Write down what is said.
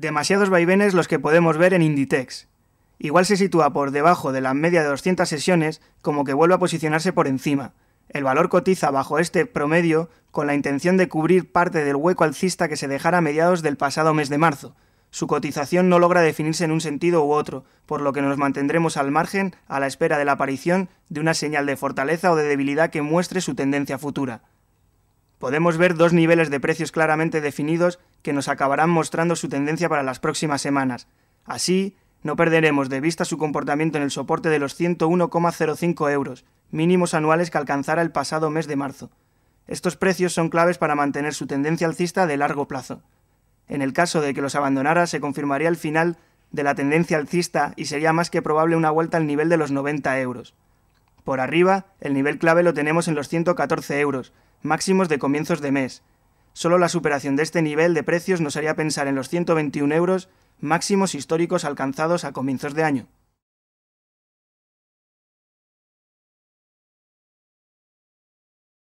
Demasiados vaivenes los que podemos ver en Inditex. Igual se sitúa por debajo de la media de 200 sesiones, como que vuelve a posicionarse por encima. El valor cotiza bajo este promedio con la intención de cubrir parte del hueco alcista que se dejara a mediados del pasado mes de marzo. Su cotización no logra definirse en un sentido u otro, por lo que nos mantendremos al margen a la espera de la aparición de una señal de fortaleza o de debilidad que muestre su tendencia futura. Podemos ver dos niveles de precios claramente definidos que nos acabarán mostrando su tendencia para las próximas semanas. Así, no perderemos de vista su comportamiento en el soporte de los 101,05 euros, mínimos anuales que alcanzara el pasado mes de marzo. Estos precios son claves para mantener su tendencia alcista de largo plazo. En el caso de que los abandonara, se confirmaría el final de la tendencia alcista y sería más que probable una vuelta al nivel de los 90 euros. Por arriba, el nivel clave lo tenemos en los 114 euros, máximos de comienzos de mes, Solo la superación de este nivel de precios nos haría pensar en los 121 euros máximos históricos alcanzados a comienzos de año.